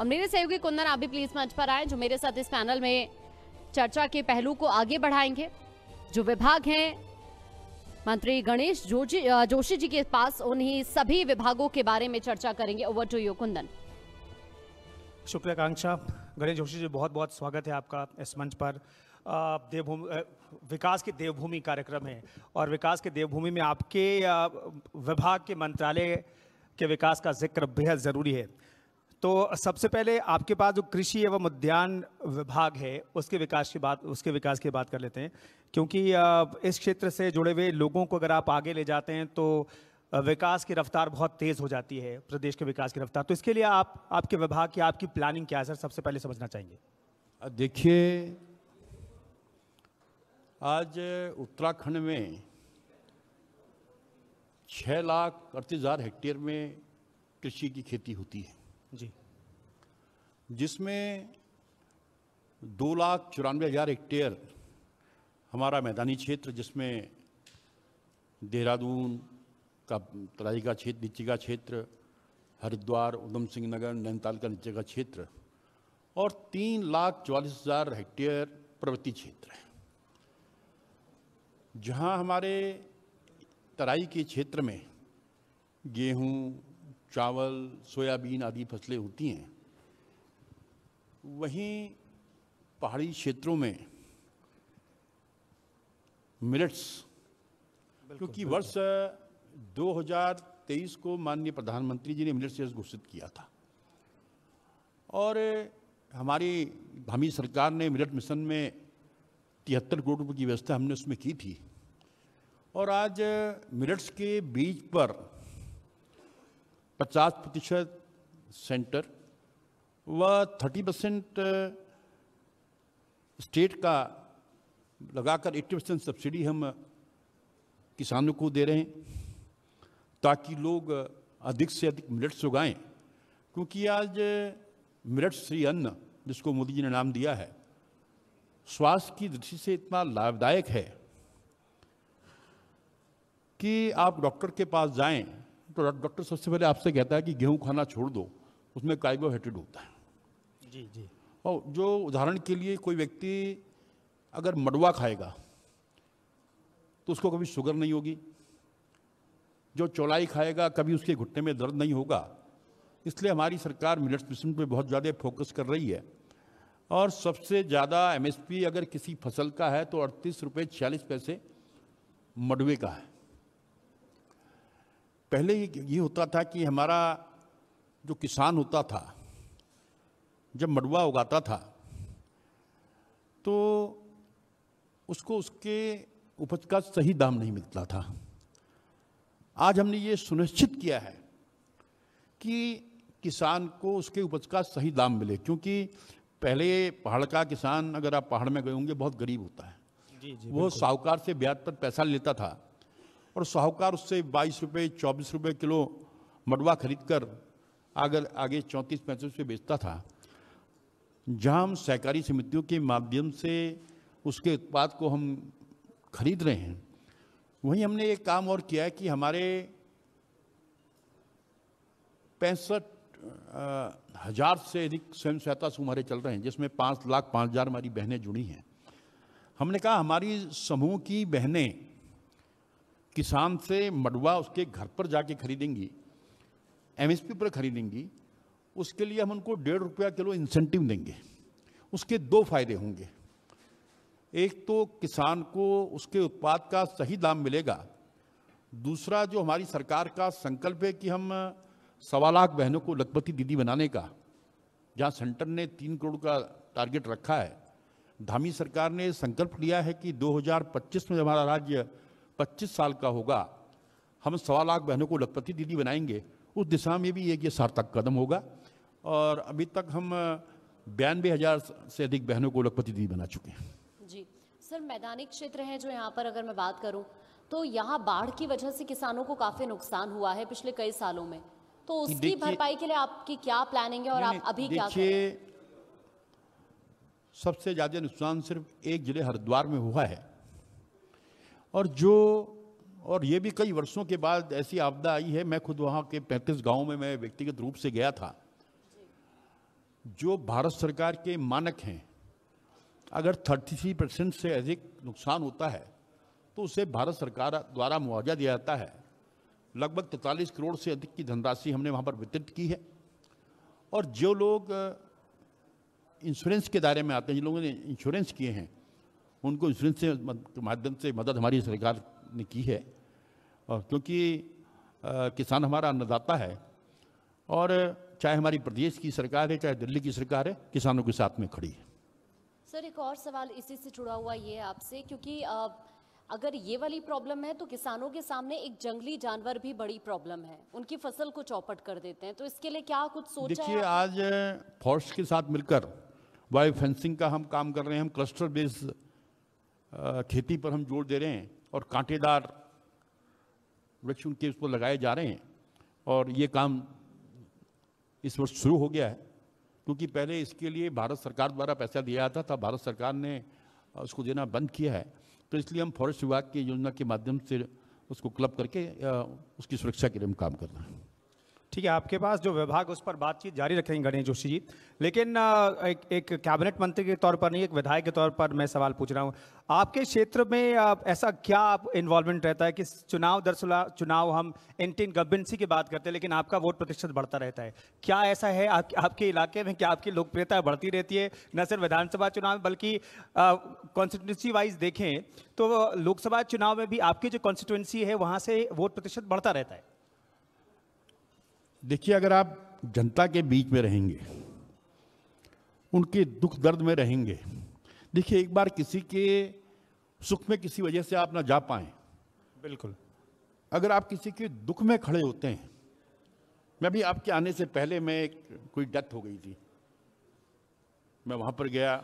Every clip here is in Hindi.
और मेरे सहयोगी कुंदन आप भी प्लीज मंच पर आए जो मेरे साथ इस पैनल में चर्चा के पहलू को आगे बढ़ाएंगे जो विभाग हैं मंत्री गणेश जोशी जी के पास उन्हीं सभी विभागों के बारे में चर्चा करेंगे ओवर टू यू कुंदन शुक्राकांक्षा गणेश जोशी जी बहुत बहुत स्वागत है आपका इस मंच पर देवभूमि विकास की देवभूमि कार्यक्रम है और विकास के देवभूमि में आपके विभाग के मंत्रालय के विकास का जिक्र बेहद ज़रूरी है तो सबसे पहले आपके पास जो कृषि एवं उद्यान विभाग है उसके विकास की बात उसके विकास की बात कर लेते हैं क्योंकि इस क्षेत्र से जुड़े हुए लोगों को अगर आप आगे ले जाते हैं तो विकास की रफ्तार बहुत तेज़ हो जाती है प्रदेश के विकास की रफ्तार तो इसके लिए आप आपके विभाग की आपकी प्लानिंग क्या है सर सबसे पहले समझना चाहेंगे देखिए आज उत्तराखंड में छः लाख अड़तीस हज़ार हेक्टेयर में कृषि की खेती होती है जी जिसमें दो लाख चौरानवे हज़ार हेक्टेयर हमारा मैदानी क्षेत्र जिसमें देहरादून का तराई का क्षेत्र नीचे का क्षेत्र हरिद्वार उधम सिंह नगर नैनीताल का नीचे का क्षेत्र और तीन लाख चौवालीस हज़ार हेक्टेयर पर्वतीय क्षेत्र है जहाँ हमारे तराई के क्षेत्र में गेहूँ चावल सोयाबीन आदि फसलें होती हैं वहीं पहाड़ी क्षेत्रों में मिलेट्स क्योंकि वर्ष 2023 को माननीय प्रधानमंत्री जी ने मिलेट्स दिवस घोषित किया था और हमारी हमी सरकार ने मिलेट मिशन में तिहत्तर करोड़ रुपये की व्यवस्था हमने उसमें की थी और आज मिलेट्स के बीज पर पचास प्रतिशत सेंटर व थर्टी परसेंट स्टेट का लगाकर एट्टी परसेंट सब्सिडी हम किसानों को दे रहे हैं ताकि लोग अधिक से अधिक मिलट्स उगाएं क्योंकि आज मिलेट्स श्री अन्न जिसको मोदी जी ने नाम दिया है स्वास्थ्य की दृष्टि से इतना लाभदायक है कि आप डॉक्टर के पास जाएं तो डॉक्टर सबसे पहले आपसे कहता है कि गेहूं खाना छोड़ दो उसमें कार्बोहाइड्रेट होता है जी जी और जो उदाहरण के लिए कोई व्यक्ति अगर मडवा खाएगा तो उसको कभी शुगर नहीं होगी जो चौलाई खाएगा कभी उसके घुटने में दर्द नहीं होगा इसलिए हमारी सरकार मिनट्स मिशन पे बहुत ज़्यादा फोकस कर रही है और सबसे ज़्यादा एमएसपी अगर किसी फसल का है तो अड़तीस रुपये छियालीस पैसे मडवे का है पहले ये होता था कि हमारा जो किसान होता था जब मडुआ उगाता था तो उसको उसके उपज का सही दाम नहीं मिलता था आज हमने ये सुनिश्चित किया है कि किसान को उसके उपज का सही दाम मिले क्योंकि पहले पहाड़ का किसान अगर आप पहाड़ में गए होंगे बहुत गरीब होता है जी जी वो साहूकार से ब्याज पर पैसा लेता था और साहूकार उससे बाईस रुपये चौबीस रुपये किलो मडवा खरीद कर अगर आगे चौंतीस पैंतीस रुपये बेचता था जहाँ हम सहकारी समितियों के माध्यम से उसके उत्पाद को हम खरीद रहे हैं वहीं हमने एक काम और किया है कि हमारे पैंसठ हज़ार से अधिक स्वयं सहायता समूह हमारे चल रहे हैं जिसमें पाँच लाख पाँच हज़ार हमारी बहनें जुड़ी हैं हमने कहा हमारी समूह की बहनें किसान से मडवा उसके घर पर जाके खरीदेंगी एमएसपी पर खरीदेंगी उसके लिए हम उनको डेढ़ रुपया किलो इंसेंटिव देंगे उसके दो फायदे होंगे एक तो किसान को उसके उत्पाद का सही दाम मिलेगा दूसरा जो हमारी सरकार का संकल्प है कि हम सवा लाख बहनों को लखपति दीदी बनाने का जहाँ सेंटर ने तीन करोड़ का टारगेट रखा है धामी सरकार ने संकल्प लिया है कि 2025 में हमारा राज्य पच्चीस साल का होगा हम सवा लाख बहनों को लखपति दीदी बनाएंगे उस दिशा में भी एक ये सार्थक कदम होगा और अभी तक हम बयानबे हज़ार से अधिक बहनों को लखपति दीदी बना चुके हैं जी सर मैदानी क्षेत्र है जो यहाँ पर अगर मैं बात करूँ तो यहाँ बाढ़ की वजह से किसानों को काफ़ी नुकसान हुआ है पिछले कई सालों में तो उसकी भरपाई के लिए आपकी क्या प्लानिंग है और आप अभी क्या सबसे ज़्यादा नुकसान सिर्फ एक जिले हरिद्वार में हुआ है और जो और ये भी कई वर्षों के बाद ऐसी आपदा आई है मैं खुद वहाँ के पैंतीस गाँव में मैं व्यक्तिगत रूप से गया था जो भारत सरकार के मानक हैं अगर थर्टी थ्री परसेंट से अधिक नुकसान होता है तो उसे भारत सरकार द्वारा मुआवजा दिया जाता है लगभग तैंतालीस करोड़ से अधिक की धनराशि हमने वहाँ पर वितरित की है और जो लोग इंश्योरेंस के दायरे में आते हैं जिन लोगों ने इंश्योरेंस किए हैं उनको इंश्योरेंस से माध्यम से मदद हमारी सरकार ने की है और क्योंकि किसान हमारा अन्नदाता है और चाहे हमारी प्रदेश की सरकार है चाहे दिल्ली की सरकार है किसानों के साथ में खड़ी है सर एक और सवाल इसी से जुड़ा हुआ ये आपसे क्योंकि आ, अगर ये वाली प्रॉब्लम है तो किसानों के सामने एक जंगली जानवर भी बड़ी प्रॉब्लम है उनकी फसल को चौपट कर देते हैं तो इसके लिए क्या कुछ सोचा देखिए आज फॉरेस्ट के साथ मिलकर वाई फेंसिंग का हम काम कर रहे हैं हम क्लस्टर बेस्ड खेती पर हम जोर दे रहे हैं और कांटेदार वृक्ष उनके उस पर लगाए जा रहे हैं और ये काम इस वर्ष शुरू हो गया है क्योंकि पहले इसके लिए भारत सरकार द्वारा पैसा दिया जाता था भारत सरकार ने उसको देना बंद किया है तो इसलिए हम फॉरेस्ट विभाग की योजना के माध्यम से उसको क्लब करके उसकी सुरक्षा के लिए हम काम कर रहे हैं ठीक है आपके पास जो विभाग उस पर बातचीत जारी रखेंगे गणेश जोशी जी लेकिन एक, एक कैबिनेट मंत्री के तौर पर नहीं एक विधायक के तौर पर मैं सवाल पूछ रहा हूँ आपके क्षेत्र में आप ऐसा क्या इन्वॉल्वमेंट रहता है कि चुनाव दरअसल चुनाव हम एंटी इनकम्बेंसी की बात करते हैं लेकिन आपका वोट प्रतिशत बढ़ता रहता है क्या ऐसा है आप, आपके इलाके में क्या आपकी लोकप्रियता बढ़ती रहती है न सिर्फ विधानसभा चुनाव में बल्कि कॉन्स्टिट्यूंसी वाइज देखें तो लोकसभा चुनाव में भी आपकी जो कॉन्स्टिट्यूंसी है वहाँ से वोट प्रतिशत बढ़ता रहता है देखिए अगर आप जनता के बीच में रहेंगे उनके दुख दर्द में रहेंगे देखिए एक बार किसी के सुख में किसी वजह से आप ना जा पाए बिल्कुल अगर आप किसी के दुख में खड़े होते हैं मैं भी आपके आने से पहले मैं कोई डेथ हो गई थी मैं वहाँ पर गया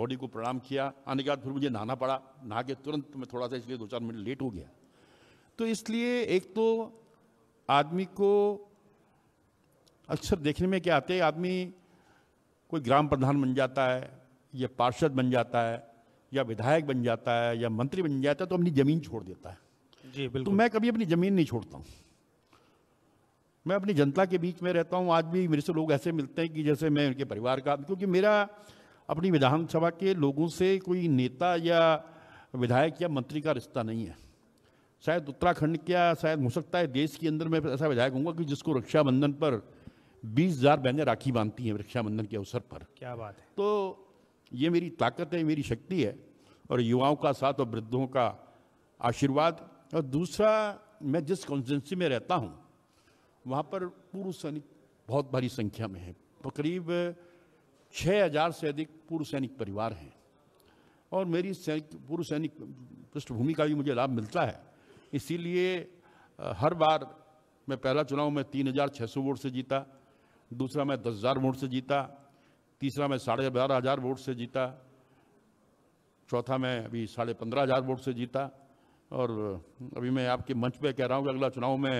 बॉडी को प्रणाम किया आने के बाद फिर मुझे नहाना पड़ा नहा के तुरंत मैं थोड़ा सा इसलिए दो चार मिनट लेट हो गया तो इसलिए एक तो आदमी को अक्सर देखने में क्या आते हैं आदमी कोई ग्राम प्रधान बन जाता है या पार्षद बन जाता है या विधायक बन जाता है या मंत्री बन जाता है तो अपनी ज़मीन छोड़ देता है जी तो बिल्कुल तो मैं कभी अपनी ज़मीन नहीं छोड़ता हूँ मैं अपनी जनता के बीच में रहता हूँ आज भी मेरे से लोग ऐसे मिलते हैं कि जैसे मैं उनके परिवार का क्योंकि मेरा अपनी विधानसभा के लोगों से कोई नेता या विधायक या मंत्री का रिश्ता नहीं है शायद उत्तराखंड क्या शायद हो सकता है देश के अंदर मैं ऐसा विधायक हूँ कि जिसको रक्षाबंधन पर बीस हज़ार बहनें राखी बांधती हैं रक्षाबंधन के अवसर पर क्या बात है तो ये मेरी ताकत है मेरी शक्ति है और युवाओं का साथ और वृद्धों का आशीर्वाद और दूसरा मैं जिस कॉन्स्टिटेंसी में रहता हूँ वहाँ पर पूर्व सैनिक बहुत भारी संख्या में है करीब छः हज़ार से अधिक पूर्व सैनिक परिवार हैं और मेरी सैनिक पूर्व सैनिक पृष्ठभूमि का भी मुझे लाभ मिलता है इसीलिए हर बार मैं पहला चुनाव में तीन हज़ार छः सौ वोट से जीता दूसरा मैं दस हज़ार वोट से जीता तीसरा मैं साढ़े बारह हज़ार वोट से जीता चौथा मैं अभी साढ़े पंद्रह हज़ार वोट से जीता और अभी मैं आपके मंच पे कह रहा हूँ कि अगला चुनाव में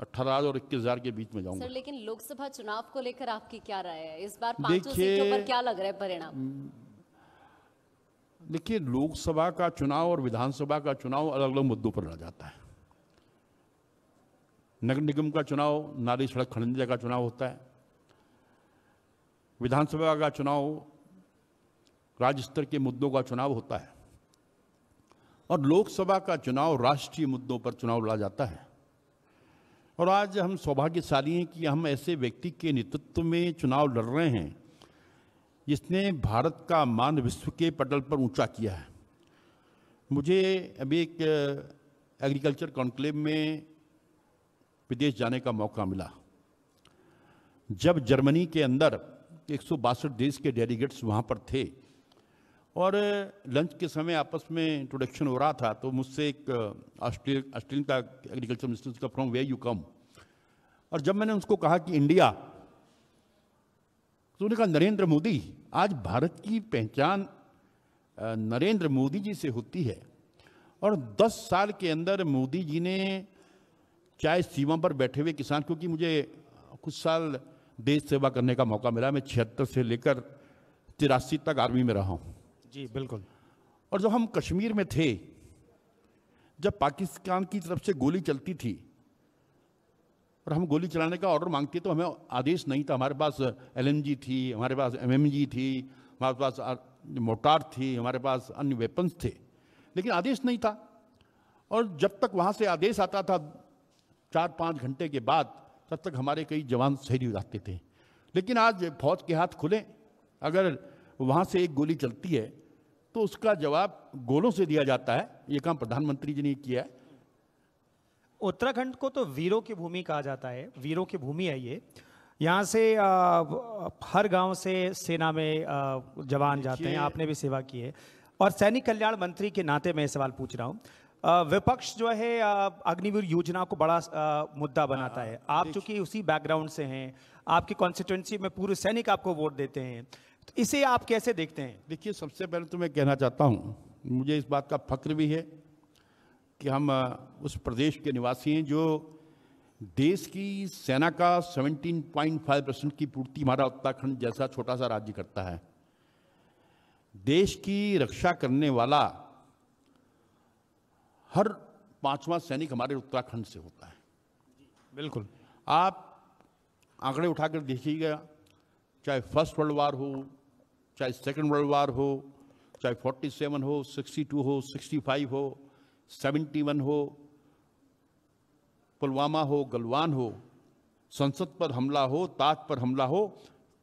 अठारह और इक्कीस हजार के बीच में जाऊंगा लेकिन लोकसभा चुनाव को लेकर आपकी क्या राय है इस बार देखिए क्या लग रहा है परिणाम देखिए लोकसभा का चुनाव और विधानसभा का चुनाव अलग अलग मुद्दों पर लड़ा जाता है नगर निगम का चुनाव नारी सड़क खनिजा का चुनाव होता है विधानसभा का चुनाव राज्य स्तर के मुद्दों का चुनाव होता है और लोकसभा का चुनाव राष्ट्रीय मुद्दों पर चुनाव लड़ा जाता है और आज हम सौभाग्यशाली हैं कि हम ऐसे व्यक्ति के नेतृत्व में चुनाव लड़ रहे हैं जिसने भारत का मान विश्व के पटल पर ऊंचा किया है मुझे अभी एक एग्रीकल्चर कॉन्क्लेव में विदेश जाने का मौका मिला जब जर्मनी के अंदर एक देश के डेलीगेट्स वहाँ पर थे और लंच के समय आपस में इंट्रोडक्शन हो रहा था तो मुझसे एक ऑस्ट्रेलियन का एग्रीकल्चर मिनिस्टर का फ्रॉम वे यू कम और जब मैंने उसको कहा कि इंडिया तो उन्होंने कहा नरेंद्र मोदी आज भारत की पहचान नरेंद्र मोदी जी से होती है और 10 साल के अंदर मोदी जी ने चाहे सीमा पर बैठे हुए किसान क्योंकि मुझे कुछ साल देश सेवा करने का मौका मिला मैं छिहत्तर से लेकर तिरासी तक आर्मी में रहा हूँ जी बिल्कुल और जब हम कश्मीर में थे जब पाकिस्तान की तरफ से गोली चलती थी और हम गोली चलाने का ऑर्डर मांगते तो हमें आदेश नहीं था हमारे पास एल थी हमारे पास एम थी हमारे पास मोटार थी हमारे पास अन्य वेपन्स थे लेकिन आदेश नहीं था और जब तक वहाँ से आदेश आता था चार पाँच घंटे के बाद तब तक हमारे कई जवान शहीद जाते थे लेकिन आज फौज के हाथ खुले अगर वहाँ से एक गोली चलती है तो उसका जवाब गोलों से दिया जाता है ये काम प्रधानमंत्री जी ने किया है उत्तराखंड को तो वीरों की भूमि कहा जाता है वीरों की भूमि है ये यहाँ से आ, हर गांव से सेना में आ, जवान जाते हैं आपने भी सेवा की है और सैनिक कल्याण मंत्री के नाते मैं सवाल पूछ रहा हूँ विपक्ष जो है अग्निवीर योजना को बड़ा आ, मुद्दा बनाता हाँ, है आप चूंकि उसी बैकग्राउंड से हैं आपकी कॉन्स्टिट्यूंसी में पूर्व सैनिक आपको वोट देते हैं तो इसे आप कैसे देखते हैं देखिए सबसे पहले तो मैं कहना चाहता हूँ मुझे इस बात का फक्र भी है कि हम उस प्रदेश के निवासी हैं जो देश की सेना का 17.5 परसेंट की पूर्ति हमारा उत्तराखंड जैसा छोटा सा राज्य करता है देश की रक्षा करने वाला हर पांचवा सैनिक हमारे उत्तराखंड से होता है बिल्कुल आप आंकड़े उठाकर देखिएगा चाहे फर्स्ट वर्ल्ड वार हो चाहे सेकेंड वर्ल्ड वार हो चाहे 47 हो 62 हो 65 हो 71 हो पुलवामा हो गलवान हो संसद पर हमला हो ताज पर हमला हो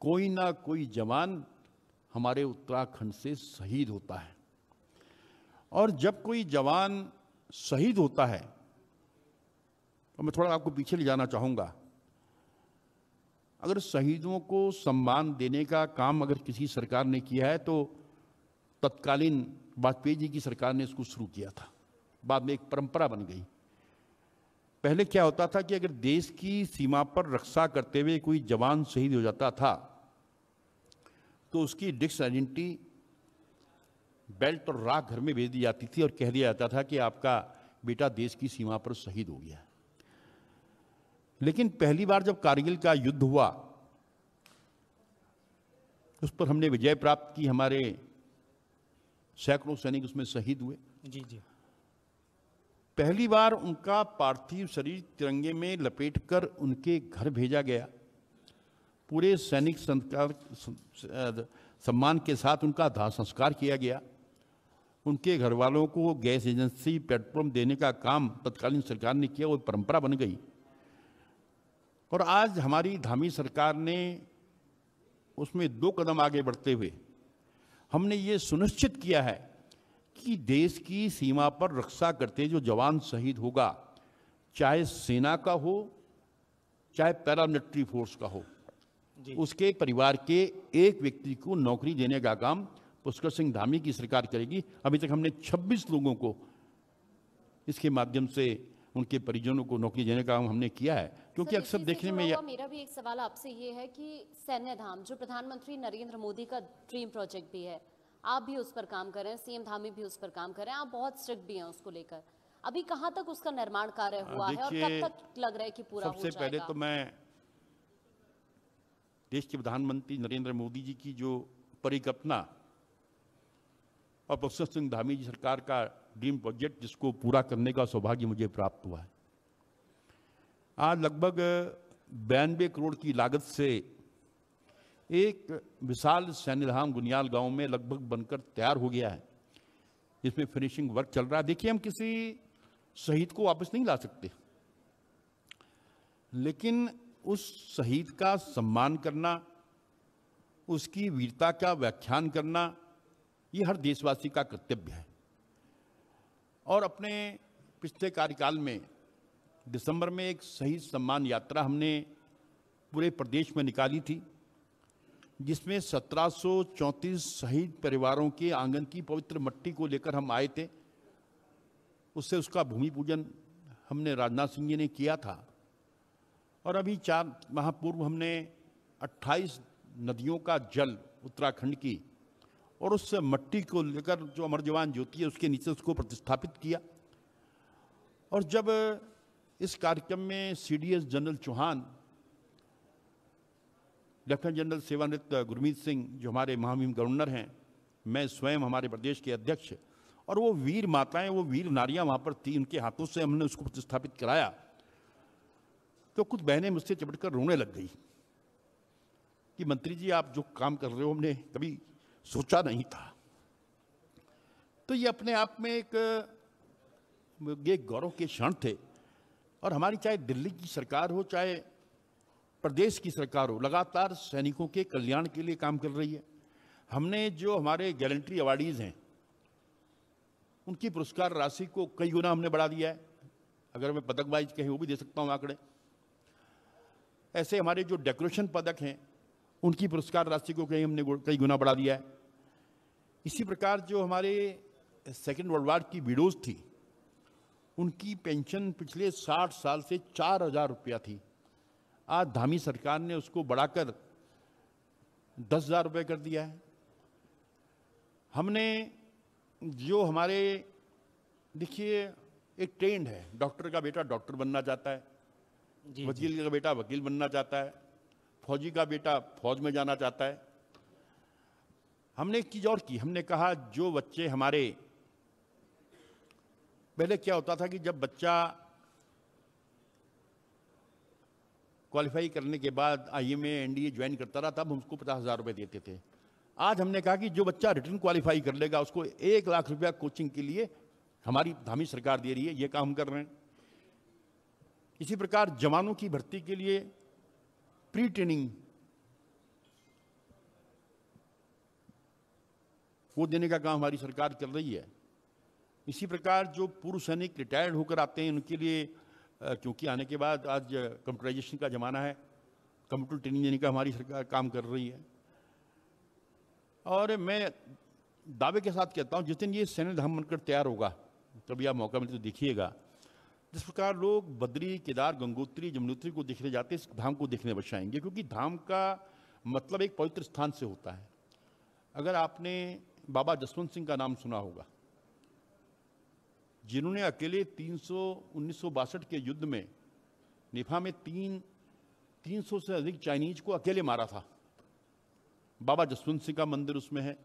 कोई ना कोई जवान हमारे उत्तराखंड से शहीद होता है और जब कोई जवान शहीद होता है तो मैं थोड़ा आपको पीछे ले जाना चाहूँगा अगर शहीदों को सम्मान देने का काम अगर किसी सरकार ने किया है तो तत्कालीन वाजपेयी जी की सरकार ने इसको शुरू किया था बाद में एक परंपरा बन गई पहले क्या होता था कि अगर देश की सीमा पर रक्षा करते हुए कोई जवान शहीद हो जाता था तो उसकी डिक्स आइडेंटिटी बेल्ट और राख घर में भेज दी जाती थी और कह दिया जाता था कि आपका बेटा देश की सीमा पर शहीद हो गया लेकिन पहली बार जब कारगिल का युद्ध हुआ उस पर हमने विजय प्राप्त की हमारे सैकड़ों सैनिक उसमें शहीद हुए जी जी पहली बार उनका पार्थिव शरीर तिरंगे में लपेटकर उनके घर भेजा गया पूरे सैनिक संस्कार सम्मान के साथ उनका दाह संस्कार किया गया उनके घर वालों को गैस एजेंसी प्लेटफॉर्म देने का काम तत्कालीन सरकार ने किया वो परंपरा बन गई और आज हमारी धामी सरकार ने उसमें दो कदम आगे बढ़ते हुए हमने ये सुनिश्चित किया है कि देश की सीमा पर रक्षा करते जो जवान शहीद होगा चाहे सेना का हो चाहे पैरामिलिट्री फोर्स का हो उसके परिवार के एक व्यक्ति को नौकरी देने का काम पुष्कर सिंह धामी की सरकार करेगी अभी तक हमने 26 लोगों को इसके माध्यम से उनके परिजनों को नौकरी देने का काम हमने किया है क्योंकि अक्सर देखने में या... मेरा भी एक सवाल आपसे ये है कि सैन्य धाम जो प्रधानमंत्री नरेंद्र मोदी का ड्रीम प्रोजेक्ट भी है आप भी उस पर काम कर रहे हैं सीएम धामी भी उस पर काम कर रहे हैं आप बहुत स्ट्रिक्ट भी हैं उसको लेकर अभी कहाँ तक उसका निर्माण कार्य हुआ है और कब तक लग रहा है कि पूरा सबसे हो पहले तो मैं देश के प्रधानमंत्री नरेंद्र मोदी जी की जो परिकल्पना और प्रोफेसर सिंह धामी जी सरकार का ड्रीम प्रोजेक्ट जिसको पूरा करने का सौभाग्य मुझे प्राप्त हुआ है आज लगभग बयानबे करोड़ की लागत से एक विशाल सैनिलहाम गुनियाल गांव में लगभग बनकर तैयार हो गया है इसमें फिनिशिंग वर्क चल रहा है देखिए हम किसी शहीद को वापस नहीं ला सकते लेकिन उस शहीद का सम्मान करना उसकी वीरता का व्याख्यान करना ये हर देशवासी का कर्तव्य है और अपने पिछले कार्यकाल में दिसंबर में एक शहीद सम्मान यात्रा हमने पूरे प्रदेश में निकाली थी जिसमें 1734 शहीद परिवारों के आंगन की पवित्र मट्टी को लेकर हम आए थे उससे उसका भूमि पूजन हमने राजनाथ सिंह जी ने किया था और अभी चार माह पूर्व हमने 28 नदियों का जल उत्तराखंड की और उस मट्टी को लेकर जो अमर जवान ज्योति है उसके नीचे उसको प्रतिस्थापित किया और जब इस कार्यक्रम में CDS general Chauhan lieutenant general सेवानिवृत्त गुरमीत सिंह जो हमारे महामहिम गवर्नर हैं मैं स्वयं हमारे प्रदेश के अध्यक्ष और वो वीर माताएं वो वीर नारियां वहाँ पर थी उनके हाथों से हमने उसको प्रतिस्थापित कराया तो कुछ बहनें मुझसे चिपट कर रोने लग गई कि मंत्री जी आप जो काम कर रहे हो हमने कभी सोचा नहीं था तो ये अपने आप में एक ये गौरव के क्षण थे और हमारी चाहे दिल्ली की सरकार हो चाहे प्रदेश की सरकार हो लगातार सैनिकों के कल्याण के लिए काम कर रही है हमने जो हमारे गारंटी अवार्डीज़ हैं उनकी पुरस्कार राशि को कई गुना हमने बढ़ा दिया है अगर मैं पदक वाइज कहीं वो भी दे सकता हूँ आंकड़े ऐसे हमारे जो डेकोरेशन पदक हैं उनकी पुरस्कार राशि को कहीं हमने कई गुना बढ़ा दिया है इसी प्रकार जो हमारे सेकेंड वर्ल्ड वार की विडोज थी उनकी पेंशन पिछले 60 साल से चार हज़ार रुपया थी आज धामी सरकार ने उसको बढ़ाकर दस हज़ार रुपये कर दिया है हमने जो हमारे देखिए एक ट्रेंड है डॉक्टर का बेटा डॉक्टर बनना चाहता है जी, वकील जी. का बेटा वकील बनना चाहता है फौजी का बेटा फौज में जाना चाहता है हमने एक चीज़ और की हमने कहा जो बच्चे हमारे पहले क्या होता था कि जब बच्चा क्वालिफाई करने के बाद आई एम एनडीए ज्वाइन करता रहा तब हम उसको पचास हज़ार रुपये देते थे आज हमने कहा कि जो बच्चा रिटर्न क्वालिफाई कर लेगा उसको एक लाख रुपया कोचिंग के लिए हमारी धामी सरकार दे रही है ये काम कर रहे हैं इसी प्रकार जवानों की भर्ती के लिए प्री ट्रेनिंग वो देने का काम हमारी सरकार कर रही है इसी प्रकार जो पूर्व सैनिक रिटायर्ड होकर आते हैं उनके लिए क्योंकि आने के बाद आज कंप्यूटराइजेशन का ज़माना है कंप्यूटर ट्रेनिंग देने का हमारी सरकार काम कर रही है और मैं दावे के साथ कहता हूँ जिस दिन ये सैन्य धाम बनकर तैयार होगा कभी आप मौका मिले तो देखिएगा जिस प्रकार लोग बद्री केदार गंगोत्री जमुनोत्री को देखने जाते इस धाम को देखने बचाएंगे क्योंकि धाम का मतलब एक पवित्र स्थान से होता है अगर आपने बाबा जसवंत सिंह का नाम सुना होगा जिन्होंने अकेले तीन सौ उन्नीस के युद्ध में निफा में तीन 300 से अधिक चाइनीज को अकेले मारा था बाबा जसवंत सिंह का मंदिर उसमें है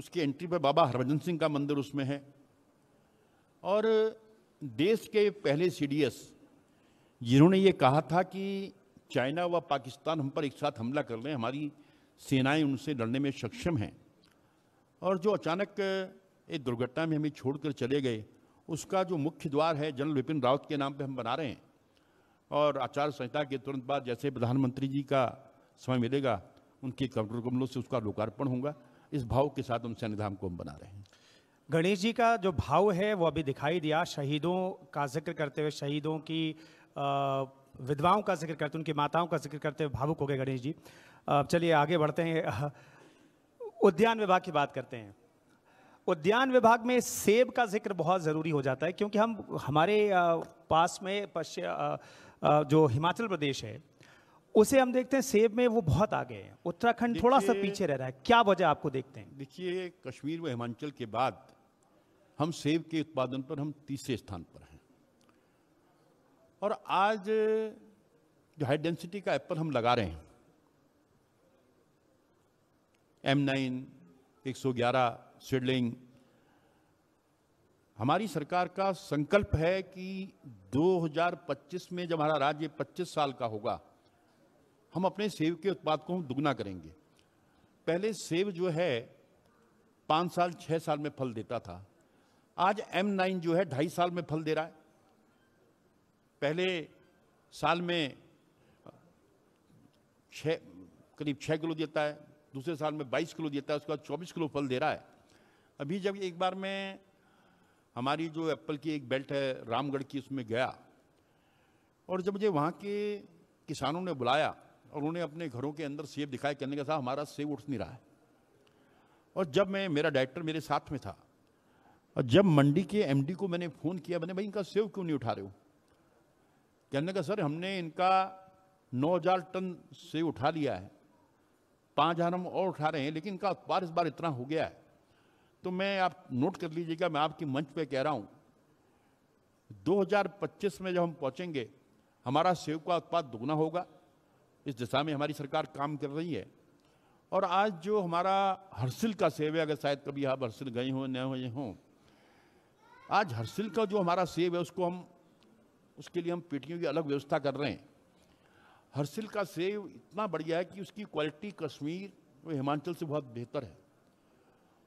उसकी एंट्री पर बाबा हरभजन सिंह का मंदिर उसमें है और देश के पहले सीडीएस जिन्होंने ये कहा था कि चाइना व पाकिस्तान हम पर एक साथ हमला कर रहे हैं हमारी सेनाएं उनसे लड़ने में सक्षम हैं और जो अचानक एक दुर्घटना में हमें छोड़कर चले गए उसका जो मुख्य द्वार है जनरल विपिन रावत के नाम पे हम बना रहे हैं और आचार संहिता के तुरंत बाद जैसे प्रधानमंत्री जी का समय मिलेगा उनके कमर कमलों से उसका लोकार्पण होगा इस भाव के साथ हम सैन्यधाम को हम बना रहे हैं गणेश जी का जो भाव है वो अभी दिखाई दिया शहीदों का जिक्र करते हुए शहीदों की विधवाओं का जिक्र करते उनकी माताओं का जिक्र करते हुए भावुक हो गए गणेश जी चलिए आगे बढ़ते हैं उद्यान विभाग की बात करते हैं उद्यान विभाग में सेब का जिक्र बहुत ज़रूरी हो जाता है क्योंकि हम हमारे पास में पश्चिम जो हिमाचल प्रदेश है उसे हम देखते हैं सेब में वो बहुत आगे हैं उत्तराखंड थोड़ा सा पीछे रह रहा है क्या वजह आपको देखते हैं देखिए कश्मीर व हिमाचल के बाद हम सेब के उत्पादन पर हम तीसरे स्थान पर हैं और आज जो हाई डेंसिटी का एप्पल हम लगा रहे हैं एम नाइन एक सौ ग्यारह सिडलिंग हमारी सरकार का संकल्प है कि 2025 में जब हमारा राज्य 25 साल का होगा हम अपने सेब के उत्पाद को हम दुगना करेंगे पहले सेब जो है पाँच साल छः साल में फल देता था आज एम नाइन जो है ढाई साल में फल दे रहा है पहले साल में छ करीब छः किलो देता है दूसरे साल में बाईस किलो देता है उसके बाद चौबीस किलो फल दे रहा है अभी जब एक बार मैं हमारी जो एप्पल की एक बेल्ट है रामगढ़ की उसमें गया और जब मुझे वहाँ के किसानों ने बुलाया और उन्हें अपने घरों के अंदर सेब दिखाए कहने का था हमारा सेब उठ नहीं रहा है और जब मैं मेरा डायरेक्टर मेरे साथ में था और जब मंडी के एमडी को मैंने फ़ोन किया मैंने भाई इनका सेब क्यों नहीं उठा रहे हो कहने का सर हमने इनका 9000 टन सेब उठा लिया है पाँच हज़ार हम और उठा रहे हैं लेकिन इनका उत्पाद इस बार इतना हो गया है तो मैं आप नोट कर लीजिएगा मैं आपकी मंच पे कह रहा हूँ 2025 में जब हम पहुँचेंगे हमारा सेब का उत्पाद दोगुना होगा इस दिशा में हमारी सरकार काम कर रही है और आज जो हमारा हर्सिल का सेब है अगर शायद कभी आप हर्सिल गए हों न हुए हों आज हर्सिल का जो हमारा सेब है उसको हम उसके लिए हम पेटियों की अलग व्यवस्था कर रहे हैं हर्सिल का सेब इतना बढ़िया है कि उसकी क्वालिटी कश्मीर और हिमाचल से बहुत बेहतर है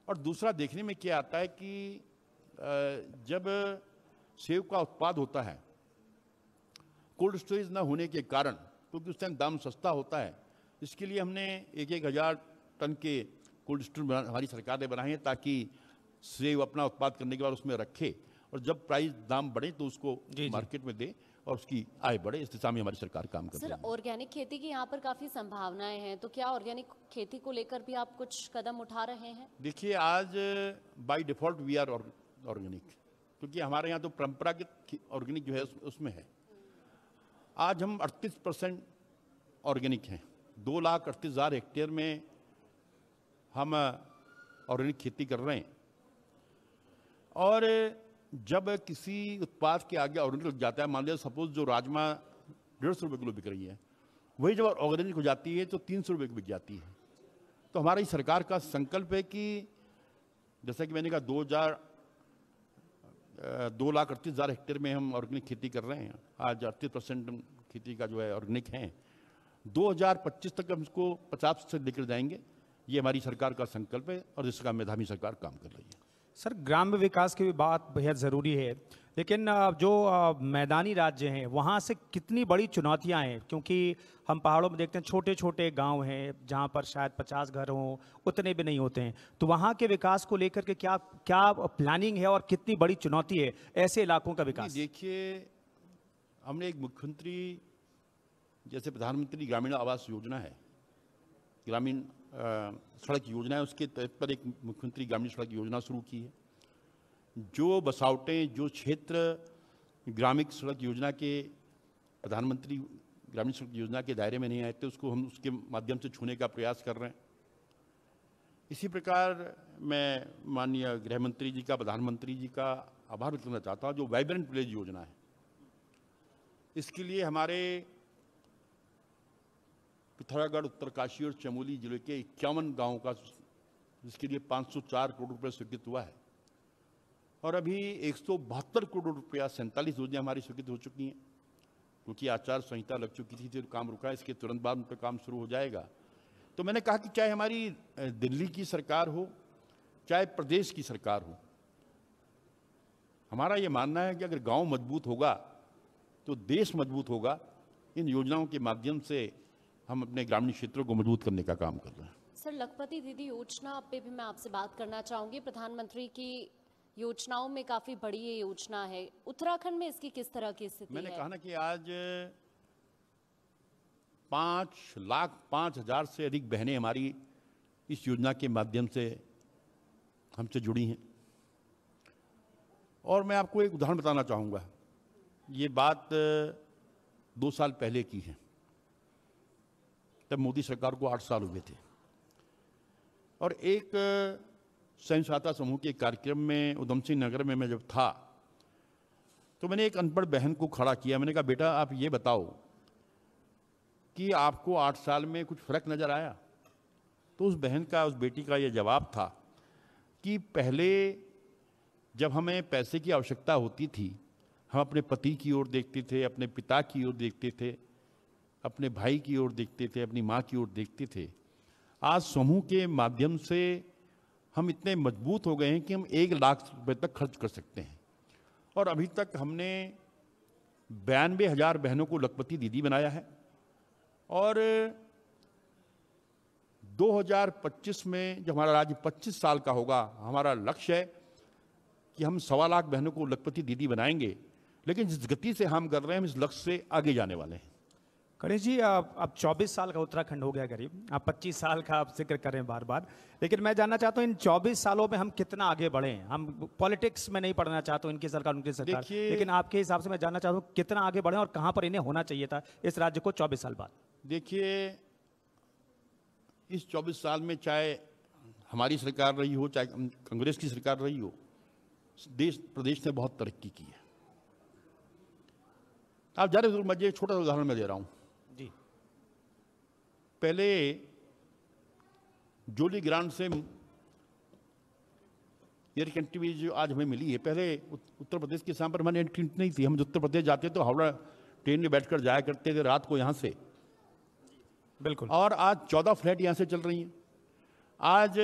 और दूसरा देखने में क्या आता है कि जब सेब का उत्पाद होता है कोल्ड स्टोरेज ना होने के कारण क्योंकि उस टाइम दाम सस्ता होता है इसके लिए हमने एक एक हज़ार टन के कोल्ड स्टोरेज हमारी सरकार ने बनाए हैं ताकि सेब अपना उत्पाद करने के बाद उसमें रखे और जब प्राइस दाम बढ़े तो उसको मार्केट में दे और उसकी आय बढ़े इस दिशा में हमारी सरकार काम कर रही है ऑर्गेनिक खेती की यहाँ पर काफ़ी संभावनाएं हैं तो क्या ऑर्गेनिक खेती को लेकर भी आप कुछ कदम उठा रहे हैं देखिए आज by default we are organic क्योंकि हमारे यहाँ तो परंपरागत ऑर्गेनिक जो है उस, उसमें है आज हम अड़तीस परसेंट ऑर्गेनिक हैं दो लाख अड़तीस हज़ार हेक्टेयर में हम ऑर्गेनिक खेती कर रहे हैं और जब किसी उत्पाद के आगे ऑर्गेनिक जाता है मान लिया सपोज जो राजमा डेढ़ सौ रुपये किलो बिक रही है वही जब ऑर्गेनिक हो जाती है तो तीन सौ रुपये की बिक जाती है तो हमारी सरकार का संकल्प है कि जैसा कि मैंने कहा दो हज़ार दो लाख अड़तीस हज़ार हेक्टेयर में हम ऑर्गेनिक खेती कर रहे हैं आज अड़तीस परसेंट खेती का जो है ऑर्गेनिक है 2025 तक हम इसको पचास से लेकर जाएंगे ये हमारी सरकार का संकल्प है और जिसका मेधावी सरकार काम कर रही है सर ग्राम्य विकास की भी बात बेहद ज़रूरी है लेकिन जो मैदानी राज्य हैं वहाँ से कितनी बड़ी चुनौतियाँ हैं क्योंकि हम पहाड़ों में देखते हैं छोटे छोटे गांव हैं जहाँ पर शायद पचास घर हों उतने भी नहीं होते हैं तो वहाँ के विकास को लेकर के क्या क्या प्लानिंग है और कितनी बड़ी चुनौती है ऐसे इलाकों का विकास देखिए हमने एक मुख्यमंत्री जैसे प्रधानमंत्री ग्रामीण आवास योजना है ग्रामीण सड़क योजना है उसके तहत पर एक मुख्यमंत्री ग्रामीण सड़क योजना शुरू की है जो बसावटें जो क्षेत्र ग्रामीण सड़क योजना के प्रधानमंत्री ग्रामीण सड़क योजना के दायरे में नहीं आए थे उसको हम उसके माध्यम से छूने का प्रयास कर रहे हैं इसी प्रकार मैं माननीय गृह मंत्री जी का प्रधानमंत्री जी का आभार व्यक्त करना चाहता हूँ जो वाइब्रेंट विलेज योजना है इसके लिए हमारे पिथौरागढ़ उत्तरकाशी और चमोली जिले के इक्यावन गाँव का जिसके लिए 504 करोड़ रुपया स्वीकृत हुआ है और अभी एक करोड़ रुपया सैंतालीस योजना हमारी स्वीकृत हो चुकी हैं क्योंकि आचार संहिता लग चुकी थी तो काम रुका इसके तुरंत बाद उन पर काम शुरू हो जाएगा तो मैंने कहा कि चाहे हमारी दिल्ली की सरकार हो चाहे प्रदेश की सरकार हो हमारा ये मानना है कि अगर गांव मजबूत होगा तो देश मजबूत होगा इन योजनाओं के माध्यम से हम अपने ग्रामीण क्षेत्रों को मजबूत करने का काम कर रहे हैं सर लखपति दीदी योजना पे भी मैं आपसे बात करना चाहूंगी प्रधानमंत्री की योजनाओं में काफ़ी बड़ी योजना है उत्तराखंड में इसकी किस तरह की स्थिति मैंने है? कहा ना कि आज पांच लाख पांच हज़ार से अधिक बहने हमारी इस योजना के माध्यम से हमसे जुड़ी हैं और मैं आपको एक उदाहरण बताना चाहूंगा ये बात दो साल पहले की है तब मोदी सरकार को आठ साल हुए थे और एक सहायता समूह के कार्यक्रम में उधम सिंह नगर में मैं जब था तो मैंने एक अनपढ़ बहन को खड़ा किया मैंने कहा बेटा आप ये बताओ कि आपको आठ साल में कुछ फ़र्क नज़र आया तो उस बहन का उस बेटी का ये जवाब था कि पहले जब हमें पैसे की आवश्यकता होती थी हम अपने पति की ओर देखते थे अपने पिता की ओर देखते थे अपने भाई की ओर देखते थे अपनी माँ की ओर देखते थे आज समूह के माध्यम से हम इतने मजबूत हो गए हैं कि हम एक लाख रुपए तक खर्च कर सकते हैं और अभी तक हमने बयानबे हज़ार बहनों को लखपति दीदी बनाया है और 2025 में जब हमारा राज्य 25 साल का होगा हमारा लक्ष्य है कि हम सवा लाख बहनों को लखपति दीदी बनाएंगे लेकिन जिस गति से हम कर रहे हैं हम इस लक्ष्य से आगे जाने वाले हैं गणेश जी आप अब 24 साल का उत्तराखंड हो गया करीब आप 25 साल का आप जिक्र करें बार बार लेकिन मैं जानना चाहता हूँ इन 24 सालों में हम कितना आगे बढ़े हैं हम पॉलिटिक्स में नहीं पढ़ना चाहता हूँ इनकी सरकार उनकी सरकार लेकिन आपके हिसाब से मैं जानना चाहता हूँ कितना आगे बढ़े और कहाँ पर इन्हें होना चाहिए था इस राज्य को चौबीस साल बाद देखिए इस चौबीस साल में चाहे हमारी सरकार रही हो चाहे कांग्रेस की सरकार रही हो देश प्रदेश ने बहुत तरक्की की है आप जा रहे मजे छोटा सा उदाहरण मैं दे रहा हूँ पहले जोली ग्रांड से एयर कंट्री जो आज हमें मिली है पहले उत्तर प्रदेश के साम हमारी एंट्री नहीं थी हम उत्तर प्रदेश जाते तो हावड़ा ट्रेन में बैठकर जाया करते थे रात को यहाँ से बिल्कुल और आज चौदह फ्लाइट यहाँ से चल रही हैं आज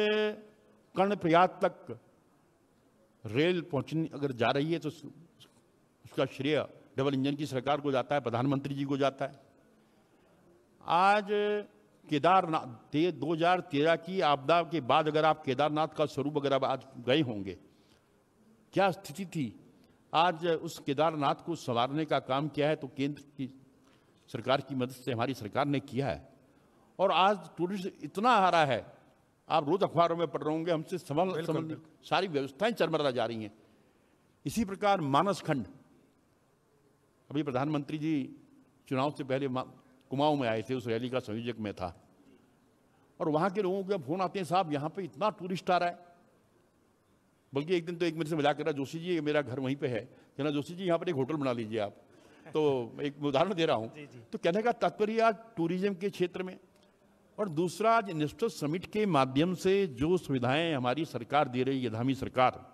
कर्णप्रयाग तक रेल पहुँचने अगर जा रही है तो उसका श्रेय डबल इंजन की सरकार को जाता है प्रधानमंत्री जी को जाता है आज केदारनाथ हजार तेरह की आपदा के बाद अगर आप केदारनाथ का स्वरूप अगर आप आज गए होंगे क्या स्थिति थी आज उस केदारनाथ को संवारने का काम किया है तो केंद्र की सरकार की मदद से हमारी सरकार ने किया है और आज टूरिस्ट इतना आ रहा है आप रोज अखबारों में पढ़ रहे होंगे हमसे संभल संभल सारी व्यवस्थाएं चरमरा जा रही हैं इसी प्रकार मानस खंड अभी प्रधानमंत्री जी चुनाव से पहले कुमाऊं में आए थे उस रैली का संयोजक में था और वहां के लोगों के फोन आते हैं साहब यहाँ पे इतना टूरिस्ट आ रहा है बल्कि एक दिन तो एक मिनट से मजाक कर रहा जोशी जी मेरा घर वहीं पे है कहना जोशी जी यहाँ पर एक होटल बना लीजिए आप तो एक उदाहरण दे रहा हूँ तो कहने का तात्पर्य आज टूरिज्म के क्षेत्र में और दूसरा आज इन्वेस्टर्स समिट के माध्यम से जो सुविधाएं हमारी सरकार दे रही है धामी सरकार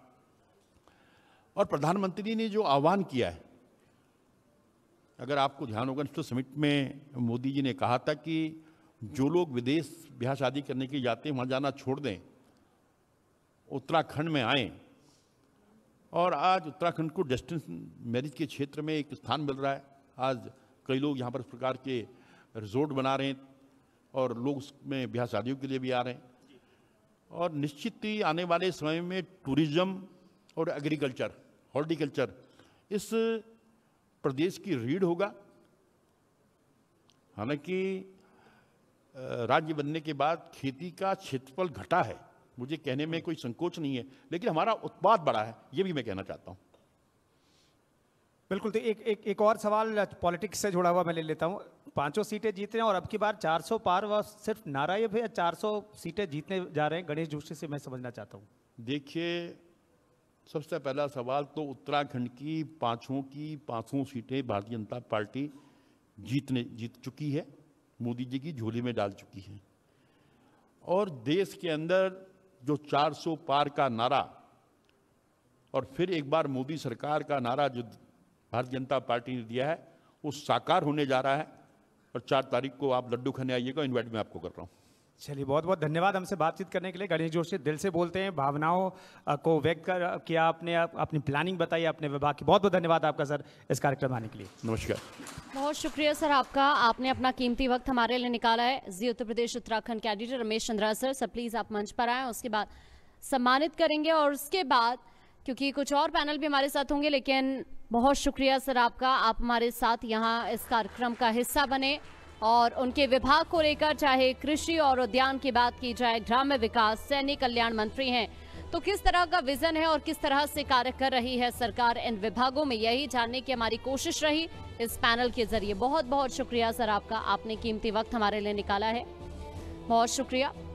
और प्रधानमंत्री ने जो आह्वान किया है अगर आपको ध्यान होगा तो समिट में मोदी जी ने कहा था कि जो लोग विदेश ब्याह शादी करने के जाते हैं वहाँ जाना छोड़ दें उत्तराखंड में आए और आज उत्तराखंड को डिस्टेंस मैरिज के क्षेत्र में एक स्थान मिल रहा है आज कई लोग यहाँ पर इस प्रकार के रिजोर्ट बना रहे हैं और लोग उसमें ब्याह शादियों के लिए भी आ रहे हैं और निश्चित ही आने वाले समय में टूरिज्म और एग्रीकल्चर हॉर्टिकल्चर इस प्रदेश की रीढ़ होगा हालांकि राज्य बनने के बाद खेती का क्षेत्रफल घटा है मुझे कहने में कोई संकोच नहीं है लेकिन हमारा उत्पाद बढ़ा है ये भी मैं कहना चाहता हूँ बिल्कुल तो एक एक एक और सवाल पॉलिटिक्स से जुड़ा हुआ मैं ले लेता हूँ पांचों सीटें जीत रहे हैं और अब की बार 400 पार व सिर्फ नारा ये भैया चार सीटें जीतने जा रहे हैं गणेश जोशी से मैं समझना चाहता हूँ देखिए सबसे पहला सवाल तो उत्तराखंड की पाँचों की पाँचों सीटें भारतीय जनता पार्टी जीतने जीत चुकी है मोदी जी की झोली में डाल चुकी है और देश के अंदर जो 400 पार का नारा और फिर एक बार मोदी सरकार का नारा जो भारतीय जनता पार्टी ने दिया है वो साकार होने जा रहा है और चार तारीख को आप लड्डू खाने आइएगा इन्वाइट मैं आपको कर रहा हूँ चलिए बहुत बहुत धन्यवाद हमसे बातचीत करने के लिए गणेश जोशी दिल से बोलते हैं भावनाओं को व्यक्त कर किया आपने अपनी प्लानिंग बताई अपने विभाग की बहुत बहुत धन्यवाद आपका सर इस कार्यक्रम आने के लिए नमस्कार बहुत शुक्रिया सर आपका आपने अपना कीमती वक्त हमारे लिए निकाला है जी उत्तर प्रदेश उत्तराखंड के editor Ramesh Chandra sir sir please आप मंच पर आए उसके बाद सम्मानित करेंगे और उसके बाद क्योंकि कुछ और पैनल भी हमारे साथ होंगे लेकिन बहुत शुक्रिया सर आपका आप हमारे साथ यहाँ इस कार्यक्रम का हिस्सा बने और उनके विभाग को लेकर चाहे कृषि और उद्यान की बात की जाए ग्राम्य विकास सैनिक कल्याण मंत्री हैं तो किस तरह का विजन है और किस तरह से कार्य कर रही है सरकार इन विभागों में यही जानने की हमारी कोशिश रही इस पैनल के जरिए बहुत बहुत शुक्रिया सर आपका आपने कीमती वक्त हमारे लिए निकाला है बहुत शुक्रिया